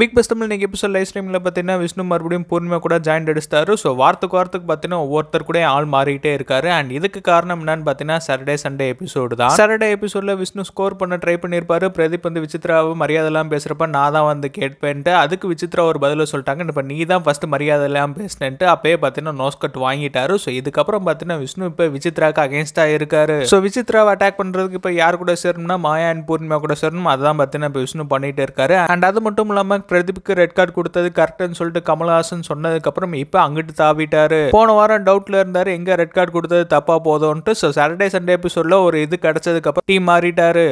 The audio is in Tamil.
பிக் பஸ் தமிழ் இன்றைக்கி எபிசோட் லைவ் ஸ்ட்ரீமில் பார்த்தீங்கன்னா விஷ்ணு மறுபடியும் பூர்ணிமா கூட ஜாயின் அடிச்சிட்டாரு ஸோ வாரத்துக்கு வாரத்துக்கு பார்த்தீங்கன்னா ஒவ்வொருத்தர் கூட ஆள் மாறிக்கிட்டே இருக்காரு அண்ட் இதுக்கு காரணம் என்னன்னு பார்த்தீங்கன்னா சாட்டர்டே சண்டே எபிசோடு தான் சாட்டர்டே எபிசோடில் விஷ்ணு ஸ்கோர் பண்ண ட்ரை பண்ணியிருப்பாரு பிரதீப் வந்து விசித்ராவை மரியாதைலாம் பேசுகிறப்ப நான் தான் வந்து கேட்பேன்ட்டு அதுக்கு விசித்ரா ஒரு பதிலை சொல்லிட்டாங்க இப்போ நீ தான் ஃபஸ்ட்டு மரியாதைலாம் பேசினேன்ட்டு அப்பயே பார்த்தீங்கன்னா நோஸ்கட் வாங்கிட்டாரு ஸோ இதுக்கப்புறம் பார்த்தீங்கன்னா விஷ்ணு இப்போ விசித்ராக்கு அகேன்ஸ்டாக இருக்காரு ஸோ விசித்ராவை அட்டாக் பண்ணுறதுக்கு இப்போ யார் கூட சேரணும்னா மாயா அண்ட் பூர்ணிமா கூட சேரணும் அதுதான் பார்த்தீங்கன்னா இப்போ விஷ்ணு பண்ணிகிட்டு இருக்காரு அண்ட் அது மட்டும் இல்லாமல் வாரத்துக்கு பிரதீப்க்கு ரெட் கார்டு கொடுத்தது கரெக்டுன்னு சொல்லிட்டு கமல்ஹாசன் சொன்னதுக்கப்புறம் இப்போ அங்கிட்டு தாவிட்டாரு போன வாரம் டவுட்ல இருந்தாரு எங்க ரெட் கார்டு கொடுத்தது தப்பா போதும்ன்ட்டு சாட்டர்டே சண்டே எபிசோட்ல ஒரு இது அப்புறம் டீம் மாறிட்டாரு